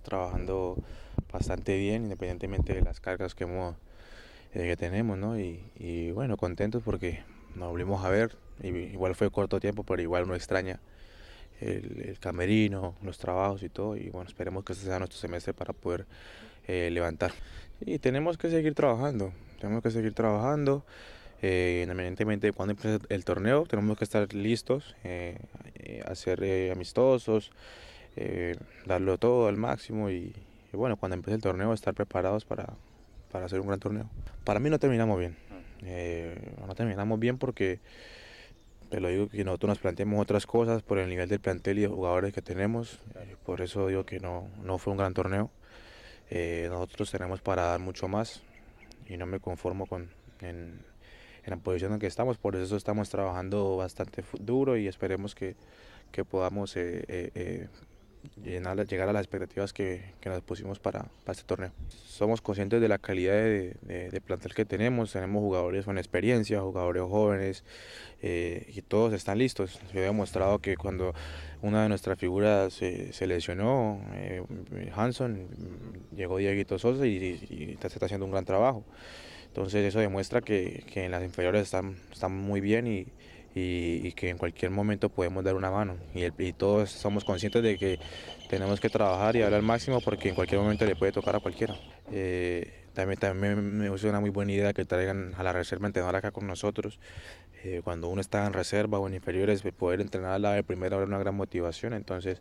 trabajando bastante bien, independientemente de las cargas que, hemos, eh, que tenemos, ¿no? Y, bueno, contentos porque nos volvimos a ver, igual fue corto tiempo, pero igual uno extraña el, camerino, los trabajos y todo, y bueno, esperemos que este sea nuestro semestre para poder eh, levantar. Y tenemos que seguir trabajando, tenemos que seguir trabajando. Eh, independientemente de cuando empiece el torneo, tenemos que estar listos, eh, a ser amistosos, eh, darlo todo al máximo y, bueno, cuando empiece el torneo estar preparados para, hacer un gran torneo. Para mí no terminamos bien, mm. eh, no terminamos bien porque te lo digo que nosotros nos planteamos otras cosas por el nivel del plantel y de jugadores que tenemos, eh, por eso digo que no, fue un gran torneo. nosotros tenemos para dar mucho más y no me conformo con, en, la posición en que estamos, por eso estamos trabajando bastante duro y esperemos que, que podamos llegar a las expectativas que, que nos pusimos para, para, este torneo. Somos conscientes de la calidad de, de, plantel que tenemos, tenemos jugadores con experiencia, jugadores jóvenes eh, y todos están listos. Se ha demostrado que cuando una de nuestras figuras se, lesionó, eh, Hanson, llegó Dieguito Sosa y, está, haciendo un gran trabajo. Entonces eso demuestra que, que en las inferiores están, están muy bien y, y, que en cualquier momento podemos dar una mano. Y, todos somos conscientes de que tenemos que trabajar y hablar al máximo porque en cualquier momento le puede tocar a cualquiera. Eh, también, también me gusta una muy buena idea que traigan a la reserva entrenadora acá con nosotros eh, cuando uno está en reserva o en inferiores, poder entrenar a la de primera hora es una gran motivación. Entonces,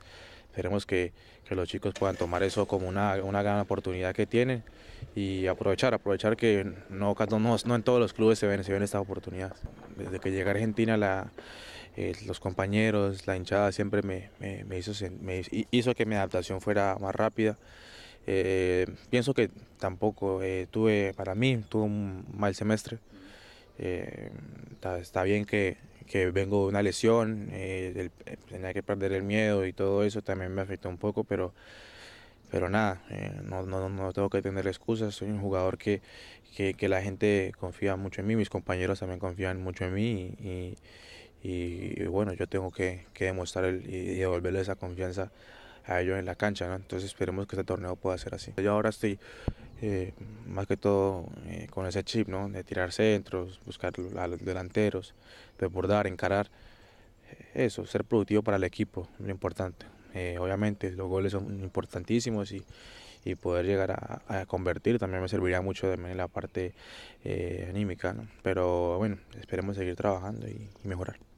esperemos que, los chicos puedan tomar eso como una, una, gran oportunidad que tienen y aprovechar, aprovechar que no, no, en todos los clubes se ven, se ven estas oportunidades. Desde que llegué a Argentina, eh, los compañeros, la hinchada siempre me, hizo, hizo que mi adaptación fuera más rápida. Eh, pienso que tampoco tuve, para mí, tuve un mal semestre. Eh, está, bien que, vengo de una lesión, eh, tenía que perder el miedo y todo eso también me afectó un poco, pero, pero nada, eh, no, no, no, tengo que tener excusas, soy un jugador que, la gente confía mucho en mí, mis compañeros también confían mucho en mí y, bueno, yo tengo que, demostrar el, y, devolverle esa confianza a ellos en la cancha, entonces esperemos que este torneo pueda ser así. Yo ahora estoy eh, más que todo eh, con ese chip, De tirar centros, buscar a los delanteros, desbordar, encarar. Eso, ser productivo para el equipo, lo importante. Eh, obviamente los goles son importantísimos y, poder llegar a, convertir también me serviría mucho también en la parte anímica, Pero bueno, esperemos seguir trabajando y mejorar.